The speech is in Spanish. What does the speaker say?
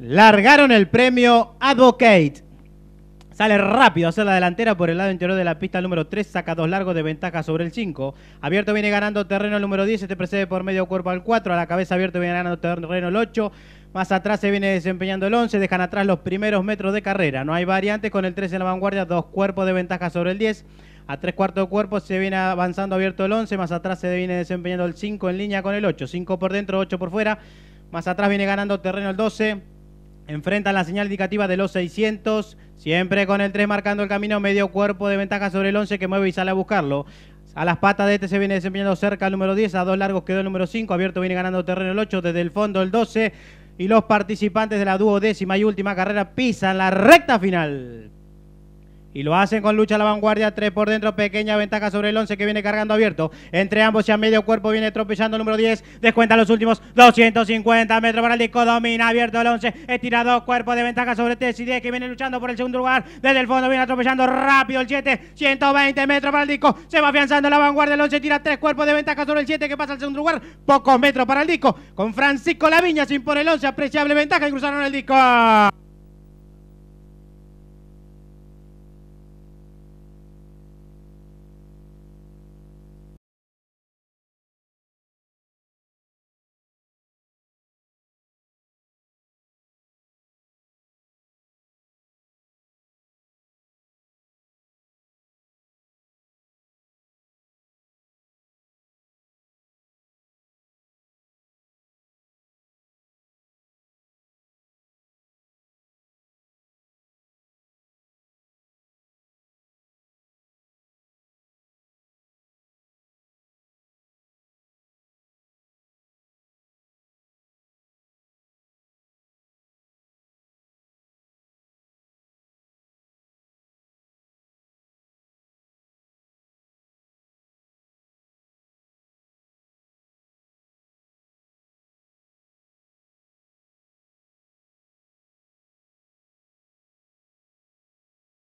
Largaron el premio Advocate. Sale rápido HACER la delantera por el lado interior de la pista número 3, saca dos largos de ventaja sobre el 5. Abierto viene ganando terreno el número 10, este precede por medio cuerpo al 4, a la cabeza abierto viene ganando terreno el 8. Más atrás se viene desempeñando el 11, dejan atrás los primeros metros de carrera. No hay variantes con el 3 en la vanguardia, dos cuerpos de ventaja sobre el 10. A tres cuartos de cuerpo se viene avanzando abierto el 11, más atrás se viene desempeñando el 5 en línea con el 8. 5 por dentro, 8 por fuera. Más atrás viene ganando terreno el 12 enfrentan la señal indicativa de los 600, siempre con el 3 marcando el camino, medio cuerpo de ventaja sobre el 11 que mueve y sale a buscarlo. A las patas de este se viene desempeñando cerca el número 10, a dos largos quedó el número 5, abierto viene ganando terreno el 8, desde el fondo el 12 y los participantes de la duodécima y última carrera pisan la recta final. Y lo hacen con lucha la vanguardia, tres por dentro, pequeña ventaja sobre el 11 que viene cargando abierto. Entre ambos y a medio cuerpo viene tropezando el número 10. Descuenta los últimos 250 metros para el disco. Domina abierto el 11. Estira dos cuerpos de ventaja sobre y 10 que viene luchando por el segundo lugar. Desde el fondo viene atropellando rápido el 7. 120 metros para el disco. Se va afianzando la vanguardia. El 11 tira tres cuerpos de ventaja sobre el 7 que pasa al segundo lugar. Pocos metros para el disco. Con Francisco Laviña sin por el 11. Apreciable ventaja y cruzaron el disco.